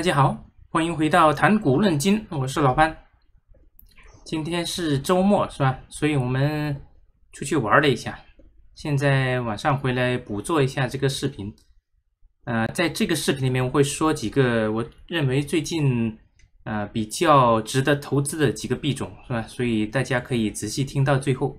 大家好，欢迎回到谈古论今，我是老潘。今天是周末是吧？所以我们出去玩了一下，现在晚上回来补做一下这个视频。呃，在这个视频里面我会说几个我认为最近呃比较值得投资的几个币种是吧？所以大家可以仔细听到最后。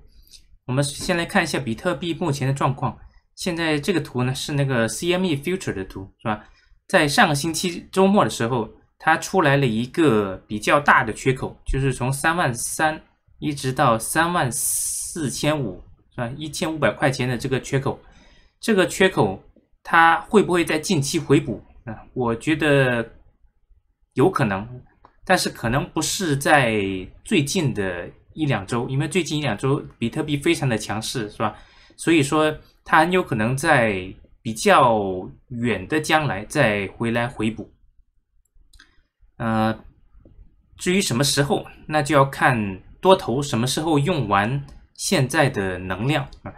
我们先来看一下比特币目前的状况。现在这个图呢是那个 CME Future 的图是吧？在上个星期周末的时候，它出来了一个比较大的缺口，就是从三万三一直到三万四千五，是吧？一千五百块钱的这个缺口，这个缺口它会不会在近期回补啊？我觉得有可能，但是可能不是在最近的一两周，因为最近一两周比特币非常的强势，是吧？所以说它很有可能在。比较远的将来再回来回补，呃，至于什么时候，那就要看多头什么时候用完现在的能量啊。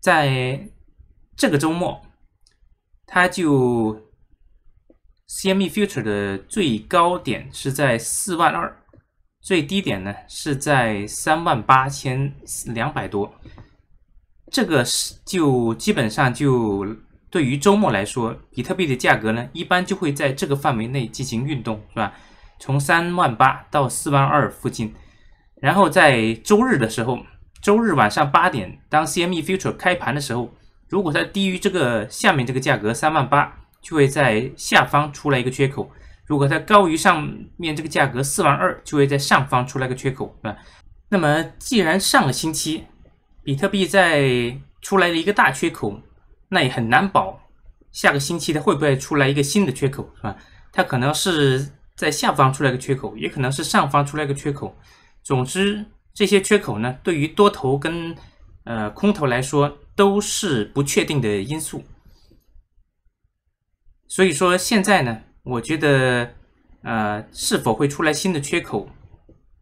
在这个周末，它就 CME Future 的最高点是在四万二，最低点呢是在三万八千两百多。这个是就基本上就对于周末来说，比特币的价格呢，一般就会在这个范围内进行运动，是吧？从三万八到四万二附近。然后在周日的时候，周日晚上八点，当 CME future 开盘的时候，如果它低于这个下面这个价格三万八，就会在下方出来一个缺口；如果它高于上面这个价格四万二，就会在上方出来个缺口，是吧？那么既然上个星期，比特币在出来了一个大缺口，那也很难保下个星期它会不会出来一个新的缺口，是吧？它可能是在下方出来个缺口，也可能是上方出来个缺口。总之，这些缺口呢，对于多头跟呃空头来说都是不确定的因素。所以说现在呢，我觉得呃是否会出来新的缺口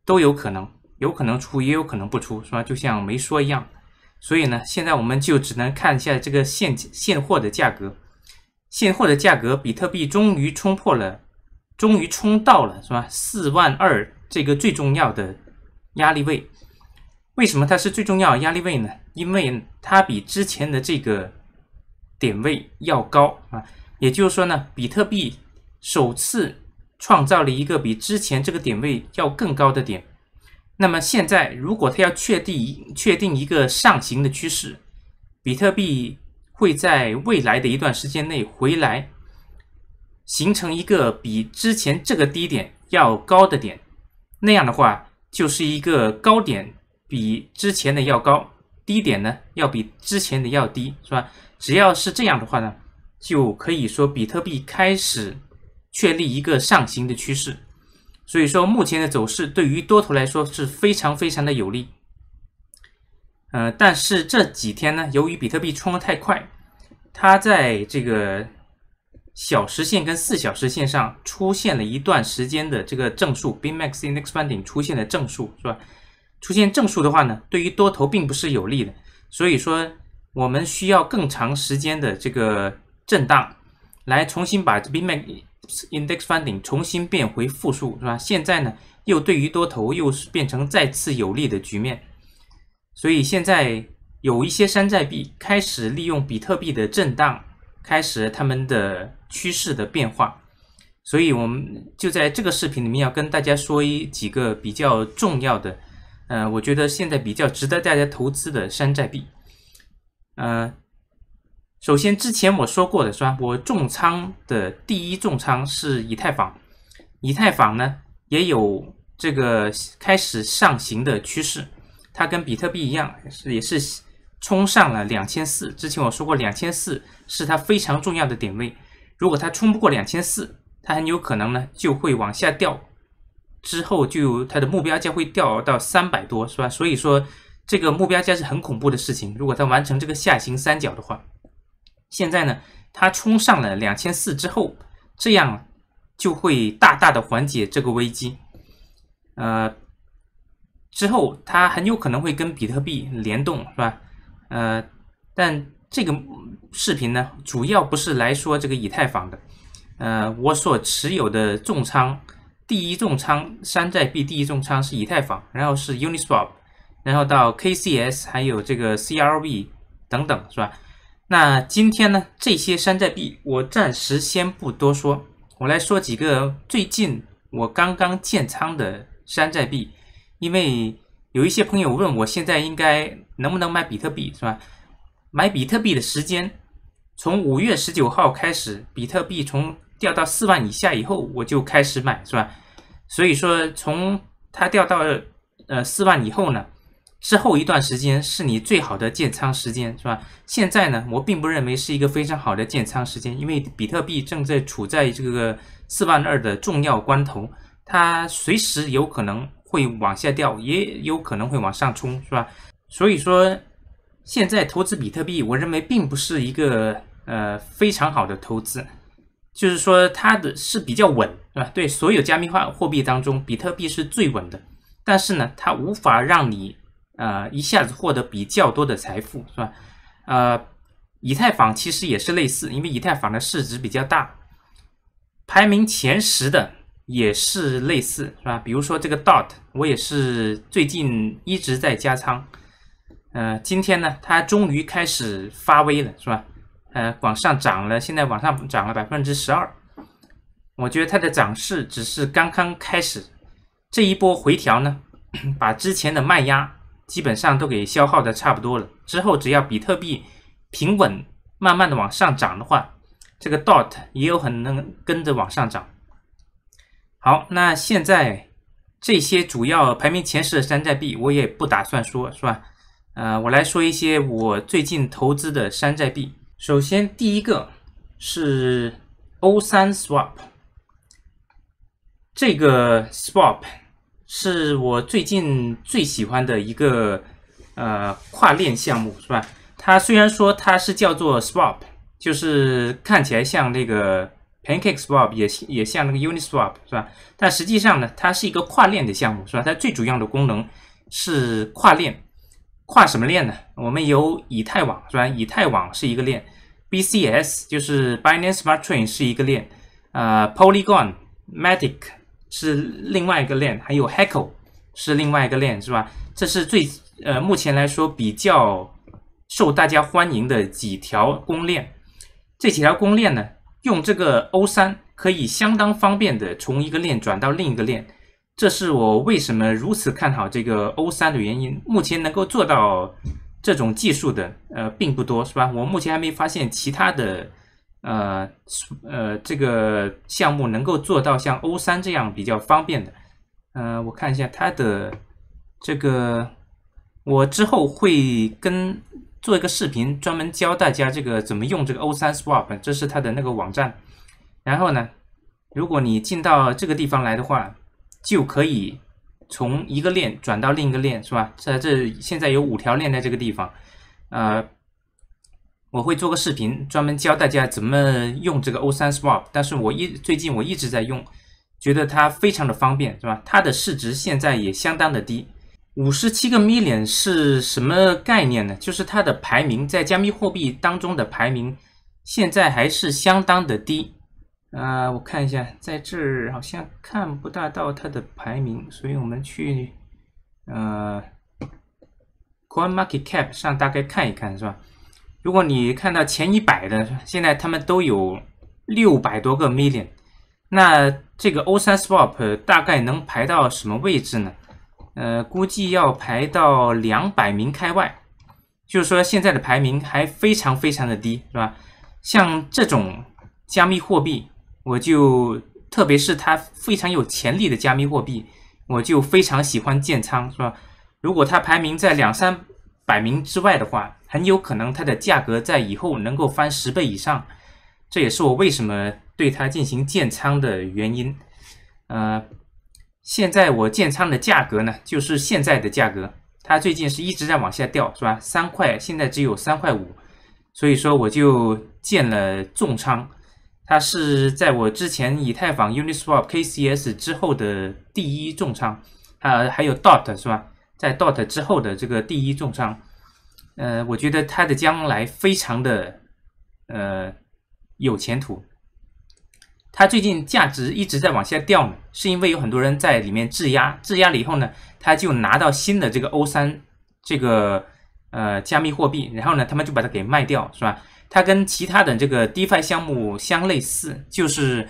都有可能，有可能出也有可能不出，是吧？就像没说一样。所以呢，现在我们就只能看一下这个现现货的价格，现货的价格，比特币终于冲破了，终于冲到了，是吧？四万二这个最重要的压力位。为什么它是最重要压力位呢？因为它比之前的这个点位要高啊。也就是说呢，比特币首次创造了一个比之前这个点位要更高的点。那么现在，如果它要确定确定一个上行的趋势，比特币会在未来的一段时间内回来，形成一个比之前这个低点要高的点，那样的话，就是一个高点比之前的要高，低点呢要比之前的要低，是吧？只要是这样的话呢，就可以说比特币开始确立一个上行的趋势。所以说，目前的走势对于多头来说是非常非常的有利。呃，但是这几天呢，由于比特币冲的太快，它在这个小时线跟四小时线上出现了一段时间的这个正数 b m a x i n e x Funding 出现的正数是吧？出现正数的话呢，对于多头并不是有利的。所以说，我们需要更长时间的这个震荡，来重新把 b m a x Index Funding 重新变回负数是吧？现在呢，又对于多头又是变成再次有利的局面，所以现在有一些山寨币开始利用比特币的震荡，开始他们的趋势的变化，所以我们就在这个视频里面要跟大家说一几个比较重要的，呃，我觉得现在比较值得大家投资的山寨币，呃。首先，之前我说过的，是吧？我重仓的第一重仓是以太坊，以太坊呢也有这个开始上行的趋势，它跟比特币一样，是也是冲上了两千四。之前我说过，两千四是它非常重要的点位，如果它冲不过两千四，它很有可能呢就会往下掉，之后就它的目标价会掉到三百多，是吧？所以说，这个目标价是很恐怖的事情。如果它完成这个下行三角的话，现在呢，它冲上了两千四之后，这样就会大大的缓解这个危机，呃，之后它很有可能会跟比特币联动，是吧？呃，但这个视频呢，主要不是来说这个以太坊的，呃，我所持有的重仓第一重仓山寨币第一重仓是以太坊，然后是 Uniswap，然后到 KCS，还有这个 c r v 等等，是吧？那今天呢？这些山寨币我暂时先不多说，我来说几个最近我刚刚建仓的山寨币，因为有一些朋友问我现在应该能不能买比特币，是吧？买比特币的时间从五月十九号开始，比特币从掉到四万以下以后我就开始买，是吧？所以说从它掉到呃四万以后呢？之后一段时间是你最好的建仓时间，是吧？现在呢，我并不认为是一个非常好的建仓时间，因为比特币正在处在这个四万二的重要关头，它随时有可能会往下掉，也有可能会往上冲，是吧？所以说，现在投资比特币，我认为并不是一个呃非常好的投资，就是说它的是比较稳，是吧？对所有加密化货币当中，比特币是最稳的，但是呢，它无法让你。呃，一下子获得比较多的财富是吧？呃，以太坊其实也是类似，因为以太坊的市值比较大，排名前十的也是类似是吧？比如说这个 dot，我也是最近一直在加仓，呃，今天呢，它终于开始发威了是吧？呃，往上涨了，现在往上涨了百分之十二，我觉得它的涨势只是刚刚开始，这一波回调呢，把之前的卖压。基本上都给消耗的差不多了，之后只要比特币平稳慢慢的往上涨的话，这个 dot 也有很能跟着往上涨。好，那现在这些主要排名前十的山寨币我也不打算说，是吧？呃，我来说一些我最近投资的山寨币。首先第一个是 O3 Swap，这个 Swap。是我最近最喜欢的一个呃跨链项目，是吧？它虽然说它是叫做 Swap，就是看起来像那个 Pancake Swap，也也像那个 Uniswap，是吧？但实际上呢，它是一个跨链的项目，是吧？它最主要的功能是跨链，跨什么链呢？我们有以太网，是吧？以太网是一个链，BCS 就是 Binance Smart Chain 是一个链，呃，Polygon、Matic。是另外一个链，还有 Hacko 是另外一个链，是吧？这是最呃目前来说比较受大家欢迎的几条公链。这几条公链呢，用这个 O3 可以相当方便的从一个链转到另一个链。这是我为什么如此看好这个 O3 的原因。目前能够做到这种技术的呃并不多，是吧？我目前还没发现其他的。呃，呃，这个项目能够做到像 O 三这样比较方便的，呃，我看一下它的这个，我之后会跟做一个视频，专门教大家这个怎么用这个 O 三 Swap，这是它的那个网站。然后呢，如果你进到这个地方来的话，就可以从一个链转到另一个链，是吧？在这现在有五条链在这个地方，呃。我会做个视频，专门教大家怎么用这个 O3 Swap。但是我一最近我一直在用，觉得它非常的方便，是吧？它的市值现在也相当的低，五十七个 million 是什么概念呢？就是它的排名在加密货币当中的排名现在还是相当的低。啊，我看一下，在这儿好像看不大到它的排名，所以我们去呃 Coin Market Cap 上大概看一看，是吧？如果你看到前一百的，现在他们都有六百多个 million，那这个 o 三 Swap 大概能排到什么位置呢？呃，估计要排到两百名开外，就是说现在的排名还非常非常的低，是吧？像这种加密货币，我就特别是它非常有潜力的加密货币，我就非常喜欢建仓，是吧？如果它排名在两三百名之外的话，很有可能它的价格在以后能够翻十倍以上，这也是我为什么对它进行建仓的原因。呃，现在我建仓的价格呢，就是现在的价格，它最近是一直在往下掉，是吧？三块，现在只有三块五，所以说我就建了重仓。它是在我之前以太坊、Uniswap、KCS 之后的第一重仓，啊，还有 Dot 是吧？在 Dot 之后的这个第一重仓。呃，我觉得它的将来非常的，呃，有前途。它最近价值一直在往下掉呢，是因为有很多人在里面质押，质押了以后呢，他就拿到新的这个 o 三这个呃加密货币，然后呢，他们就把它给卖掉，是吧？它跟其他的这个 DeFi 项目相类似，就是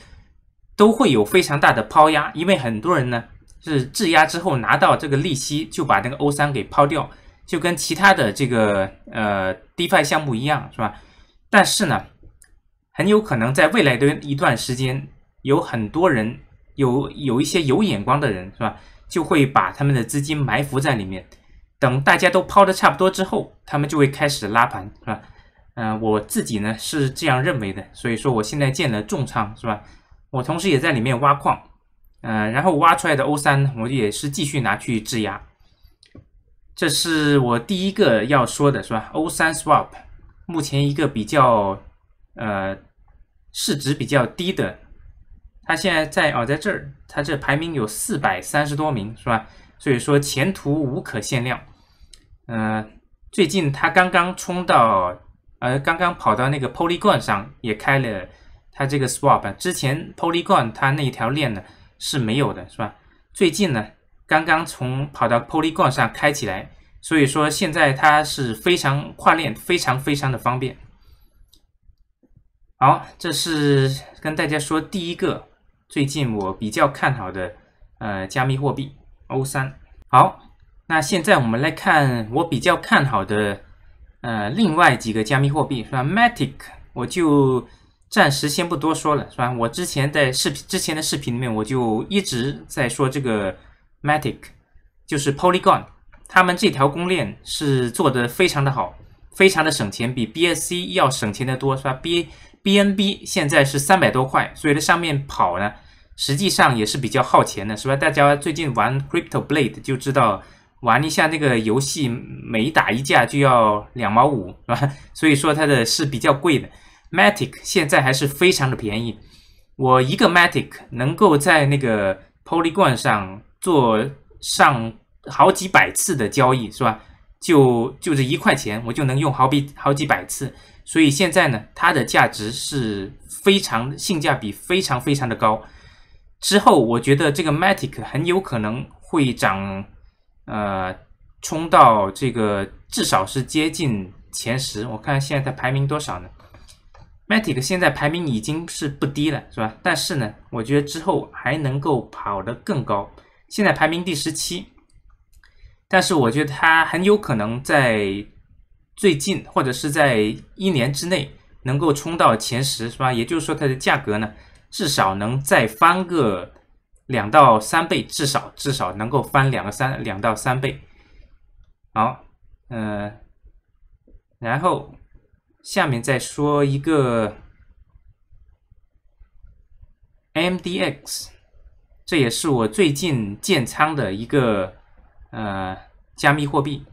都会有非常大的抛压，因为很多人呢是质押之后拿到这个利息，就把那个 o 三给抛掉。就跟其他的这个呃 DeFi 项目一样，是吧？但是呢，很有可能在未来的一段时间，有很多人有有一些有眼光的人，是吧？就会把他们的资金埋伏在里面，等大家都抛的差不多之后，他们就会开始拉盘，是吧？嗯，我自己呢是这样认为的，所以说我现在建了重仓，是吧？我同时也在里面挖矿，嗯，然后挖出来的 o 三我也是继续拿去质押。这是我第一个要说的，是吧 o 三 Swap，目前一个比较，呃，市值比较低的，它现在在哦，在这儿，它这排名有四百三十多名，是吧？所以说前途无可限量。嗯，最近它刚刚冲到，呃，刚刚跑到那个 Polygon 上也开了它这个 Swap，之前 Polygon 它那条链呢是没有的，是吧？最近呢。刚刚从跑到 Polygon 上开起来，所以说现在它是非常跨链，非常非常的方便。好，这是跟大家说第一个最近我比较看好的呃加密货币 O 三。好，那现在我们来看我比较看好的呃另外几个加密货币是吧？Matic 我就暂时先不多说了是吧？我之前在视频之前的视频里面我就一直在说这个。matic 就是 polygon，他们这条公链是做的非常的好，非常的省钱，比 BSC 要省钱的多，是吧？B BNB 现在是三百多块，所以在上面跑呢，实际上也是比较耗钱的，是吧？大家最近玩 Crypto Blade 就知道，玩一下那个游戏，每打一架就要两毛五，是吧？所以说它的是比较贵的。matic 现在还是非常的便宜，我一个 matic 能够在那个 polygon 上。做上好几百次的交易是吧？就就这一块钱，我就能用好比好几百次。所以现在呢，它的价值是非常性价比非常非常的高。之后我觉得这个 matic 很有可能会涨，呃，冲到这个至少是接近前十。我看现在它排名多少呢？matic 现在排名已经是不低了，是吧？但是呢，我觉得之后还能够跑得更高。现在排名第十七，但是我觉得它很有可能在最近或者是在一年之内能够冲到前十，是吧？也就是说，它的价格呢至少能再翻个两到三倍，至少至少能够翻两个三两到三倍。好，呃，然后下面再说一个 M MD X。这也是我最近建仓的一个呃加密货币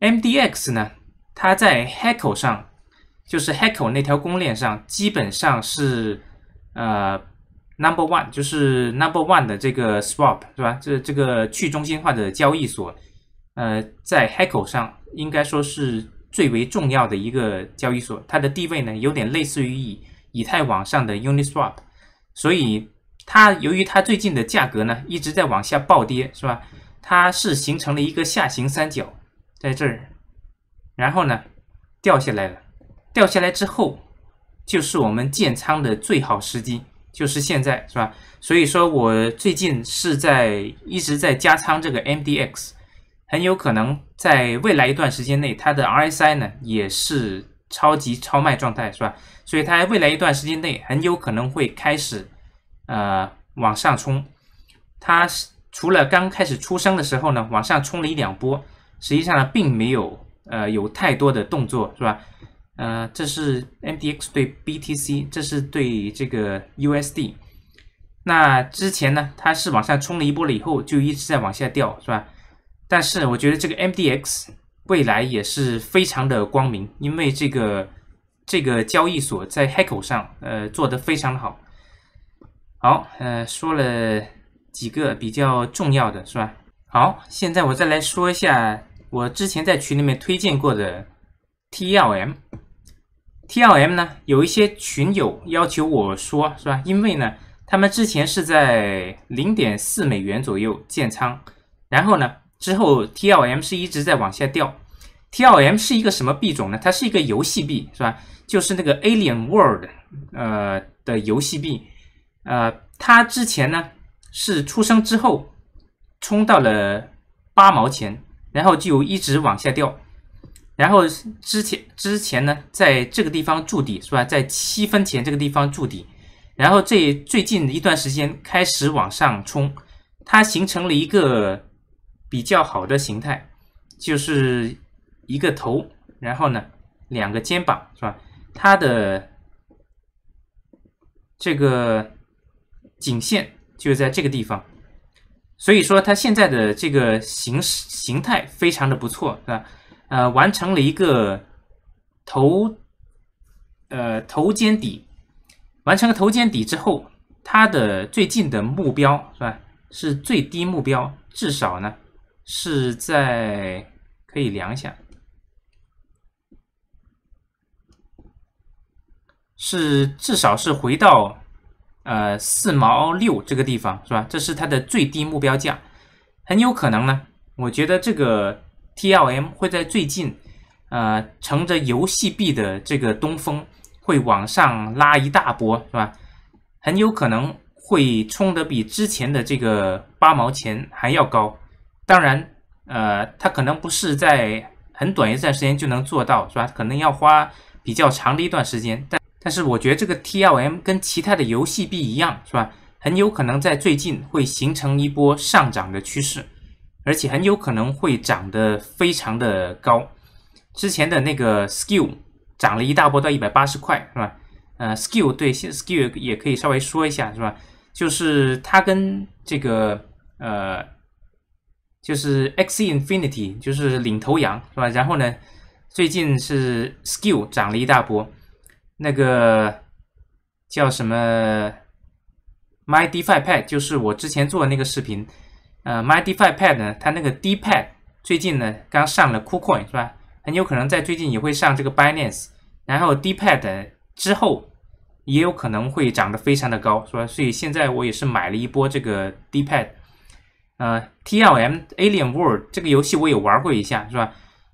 ，MDX 呢，它在 h a c k l 上，就是 h a c k l 那条公链上，基本上是呃 Number One，就是 Number One 的这个 Swap 是吧？这这个去中心化的交易所，呃，在 h a c k l 上应该说是最为重要的一个交易所，它的地位呢有点类似于以以太网上的 Uniswap，所以。它由于它最近的价格呢一直在往下暴跌，是吧？它是形成了一个下行三角，在这儿，然后呢掉下来了，掉下来之后就是我们建仓的最好时机，就是现在，是吧？所以说，我最近是在一直在加仓这个 M D X，很有可能在未来一段时间内，它的 R S I 呢也是超级超卖状态，是吧？所以它未来一段时间内很有可能会开始。呃，往上冲，它除了刚开始出生的时候呢，往上冲了一两波，实际上呢，并没有呃有太多的动作，是吧？呃，这是 M D X 对 B T C，这是对这个 U S D。那之前呢，它是往上冲了一波了，以后就一直在往下掉，是吧？但是我觉得这个 M D X 未来也是非常的光明，因为这个这个交易所在 h a c k 上呃做得非常的好。好，呃，说了几个比较重要的，是吧？好，现在我再来说一下我之前在群里面推荐过的 TLM。TLM 呢，有一些群友要求我说，是吧？因为呢，他们之前是在零点四美元左右建仓，然后呢，之后 TLM 是一直在往下掉。TLM 是一个什么币种呢？它是一个游戏币，是吧？就是那个 Alien World，呃，的游戏币。呃，它之前呢是出生之后冲到了八毛钱，然后就一直往下掉，然后之前之前呢在这个地方筑底是吧，在七分钱这个地方筑底，然后这最近一段时间开始往上冲，它形成了一个比较好的形态，就是一个头，然后呢两个肩膀是吧？它的这个。颈线就在这个地方，所以说它现在的这个形形态非常的不错，是吧？呃，完成了一个头，呃，头肩底，完成了头肩底之后，它的最近的目标是吧？是最低目标，至少呢是在可以量一下，是至少是回到。呃，四毛六这个地方是吧？这是它的最低目标价，很有可能呢。我觉得这个 T L M 会在最近，呃，乘着游戏币的这个东风，会往上拉一大波，是吧？很有可能会冲得比之前的这个八毛钱还要高。当然，呃，它可能不是在很短一段时间就能做到，是吧？可能要花比较长的一段时间，但。但是我觉得这个 TLM 跟其他的游戏币一样，是吧？很有可能在最近会形成一波上涨的趋势，而且很有可能会涨得非常的高。之前的那个 Skill 涨了一大波到一百八十块，是吧？呃，Skill 对，Skill 也可以稍微说一下，是吧？就是它跟这个呃，就是 X Infinity 就是领头羊，是吧？然后呢，最近是 Skill 涨了一大波。那个叫什么？My DFi Pad 就是我之前做的那个视频，呃，My DFi Pad 呢，它那个 D Pad 最近呢刚上了 k u Coin 是吧？很有可能在最近也会上这个 Binance，然后 D Pad 之后也有可能会涨得非常的高是吧？所以现在我也是买了一波这个 D Pad，呃，TLM Alien World 这个游戏我也玩过一下是吧？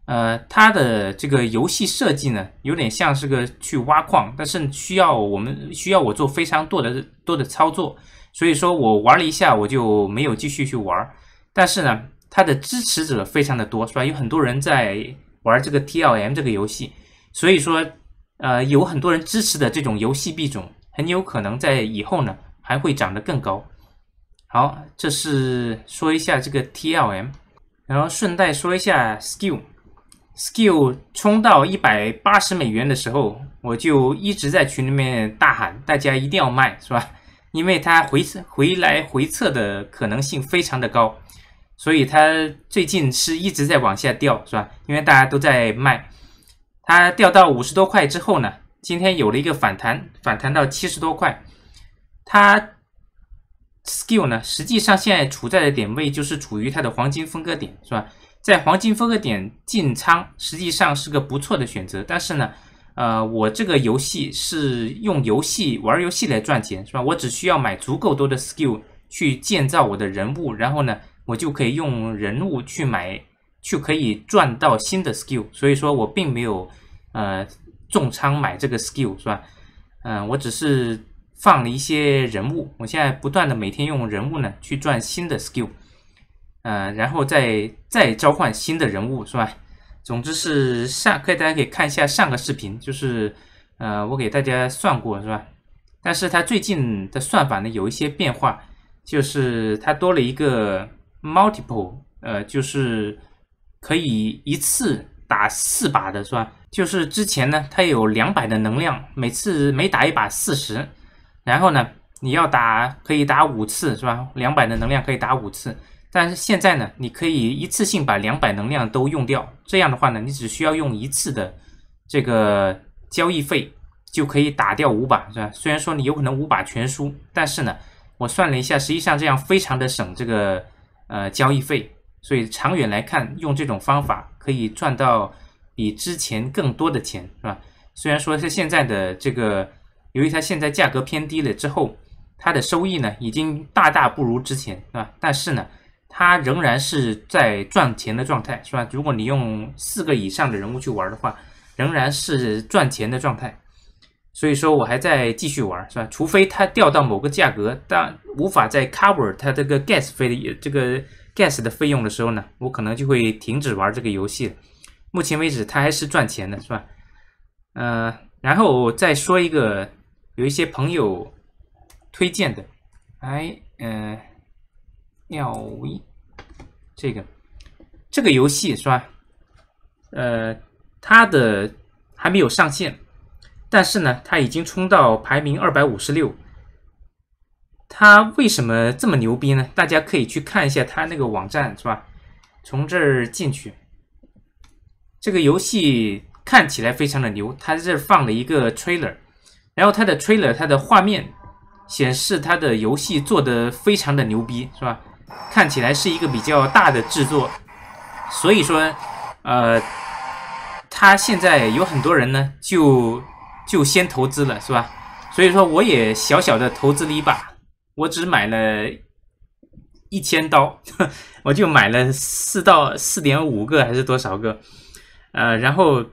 呃，它的这个游戏设计呢，有点像是个去挖矿，但是需要我们需要我做非常多的多的操作，所以说我玩了一下，我就没有继续去玩。但是呢，它的支持者非常的多，是吧？有很多人在玩这个 TLM 这个游戏，所以说，呃，有很多人支持的这种游戏币种，很有可能在以后呢还会涨得更高。好，这是说一下这个 TLM，然后顺带说一下 Skill。skill 冲到一百八十美元的时候，我就一直在群里面大喊，大家一定要卖，是吧？因为它回回来回测的可能性非常的高，所以它最近是一直在往下掉，是吧？因为大家都在卖，它掉到五十多块之后呢，今天有了一个反弹，反弹到七十多块，它 skill 呢，实际上现在处在的点位就是处于它的黄金分割点，是吧？在黄金分割点进仓实际上是个不错的选择，但是呢，呃，我这个游戏是用游戏玩游戏来赚钱，是吧？我只需要买足够多的 skill 去建造我的人物，然后呢，我就可以用人物去买，去可以赚到新的 skill。所以说我并没有呃重仓买这个 skill，是吧？嗯，我只是放了一些人物，我现在不断的每天用人物呢去赚新的 skill。呃，然后再再召唤新的人物是吧？总之是上可以，大家可以看一下上个视频，就是呃我给大家算过是吧？但是它最近的算法呢有一些变化，就是它多了一个 multiple，呃，就是可以一次打四把的是吧？就是之前呢它有两百的能量，每次每打一把四十，然后呢你要打可以打五次是吧？两百的能量可以打五次。但是现在呢，你可以一次性把两百能量都用掉，这样的话呢，你只需要用一次的这个交易费就可以打掉五把，是吧？虽然说你有可能五把全输，但是呢，我算了一下，实际上这样非常的省这个呃交易费，所以长远来看，用这种方法可以赚到比之前更多的钱，是吧？虽然说它现在的这个由于它现在价格偏低了之后，它的收益呢已经大大不如之前，是吧？但是呢。它仍然是在赚钱的状态，是吧？如果你用四个以上的人物去玩的话，仍然是赚钱的状态。所以说我还在继续玩，是吧？除非它掉到某个价格，但无法再 cover 它这个 gas 费的这个 gas 的费用的时候呢，我可能就会停止玩这个游戏了。目前为止，它还是赚钱的，是吧？呃，然后再说一个，有一些朋友推荐的，哎，嗯。鸟一，这个这个游戏是吧？呃，它的还没有上线，但是呢，它已经冲到排名二百五十六。它为什么这么牛逼呢？大家可以去看一下它那个网站是吧？从这儿进去，这个游戏看起来非常的牛。它这放了一个 trailer，然后它的 trailer 它的画面显示它的游戏做的非常的牛逼是吧？看起来是一个比较大的制作，所以说，呃，他现在有很多人呢，就就先投资了，是吧？所以说我也小小的投资了一把，我只买了一千刀，我就买了四到四点五个还是多少个，呃，然后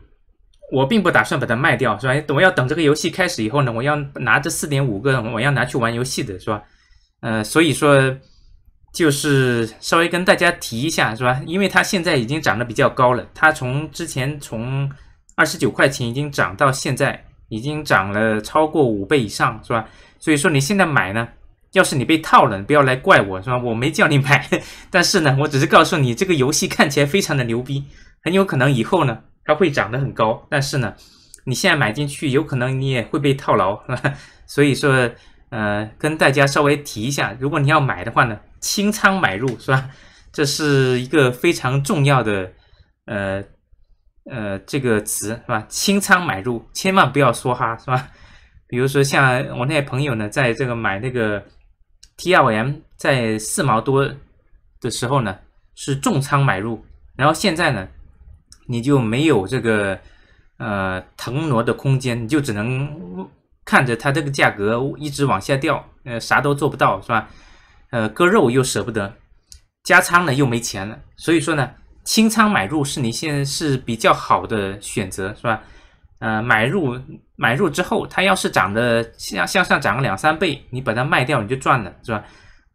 我并不打算把它卖掉，是吧？我要等这个游戏开始以后呢，我要拿这四点五个，我要拿去玩游戏的，是吧？呃，所以说。就是稍微跟大家提一下，是吧？因为它现在已经涨得比较高了，它从之前从二十九块钱已经涨到现在，已经涨了超过五倍以上，是吧？所以说你现在买呢，要是你被套了，不要来怪我，是吧？我没叫你买，但是呢，我只是告诉你这个游戏看起来非常的牛逼，很有可能以后呢它会涨得很高，但是呢，你现在买进去，有可能你也会被套牢，是吧？所以说，呃，跟大家稍微提一下，如果你要买的话呢。清仓买入是吧？这是一个非常重要的，呃呃，这个词是吧？清仓买入千万不要说哈是吧？比如说像我那些朋友呢，在这个买那个 TLM 在四毛多的时候呢，是重仓买入，然后现在呢，你就没有这个呃腾挪的空间，你就只能看着它这个价格一直往下掉，呃，啥都做不到是吧？呃，割肉又舍不得，加仓呢又没钱了，所以说呢，清仓买入是你现在是比较好的选择，是吧？呃，买入买入之后，它要是涨的向向上涨个两三倍，你把它卖掉你就赚了，是吧？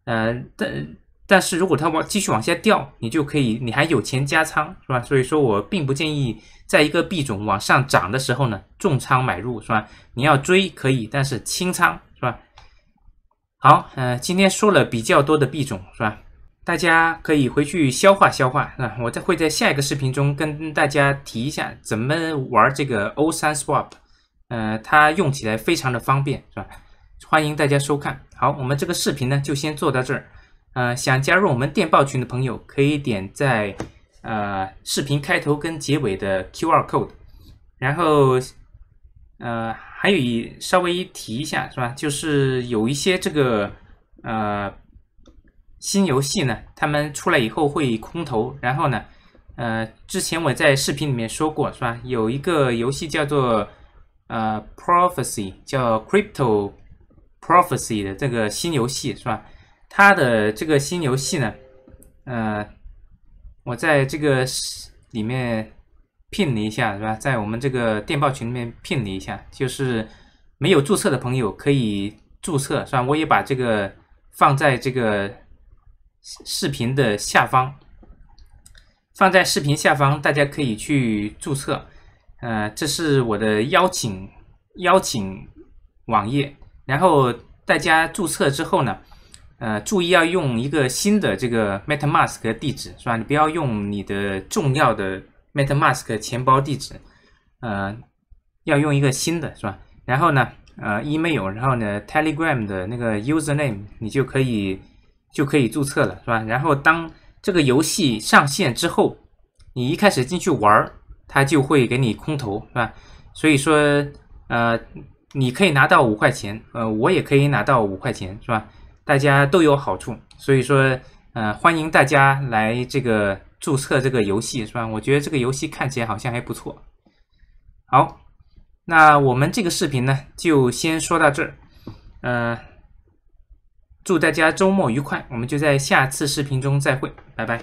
呃，但但是如果它往继续往下掉，你就可以，你还有钱加仓，是吧？所以说我并不建议在一个币种往上涨的时候呢，重仓买入，是吧？你要追可以，但是清仓，是吧？好，呃，今天说了比较多的币种，是吧？大家可以回去消化消化，那、我再会在下一个视频中跟大家提一下怎么玩这个 O3 Swap，呃，它用起来非常的方便，是吧？欢迎大家收看。好，我们这个视频呢就先做到这儿。呃，想加入我们电报群的朋友可以点在呃视频开头跟结尾的 QR Code，然后呃。还有一稍微提一下是吧？就是有一些这个呃新游戏呢，他们出来以后会空投，然后呢，呃，之前我在视频里面说过是吧？有一个游戏叫做呃《Prophecy》，叫《Crypto Prophecy》的这个新游戏是吧？它的这个新游戏呢，呃，我在这个里面。聘你一下是吧？在我们这个电报群里面聘你一下，就是没有注册的朋友可以注册，是吧？我也把这个放在这个视频的下方，放在视频下方，大家可以去注册。呃，这是我的邀请邀请网页，然后大家注册之后呢，呃，注意要用一个新的这个 MetaMask 地址，是吧？你不要用你的重要的。MetaMask 钱包地址，呃，要用一个新的是吧？然后呢，呃，email，然后呢，Telegram 的那个 username，你就可以就可以注册了是吧？然后当这个游戏上线之后，你一开始进去玩儿，它就会给你空投是吧？所以说，呃，你可以拿到五块钱，呃，我也可以拿到五块钱是吧？大家都有好处，所以说，呃，欢迎大家来这个。注册这个游戏是吧？我觉得这个游戏看起来好像还不错。好，那我们这个视频呢就先说到这儿。呃，祝大家周末愉快，我们就在下次视频中再会，拜拜。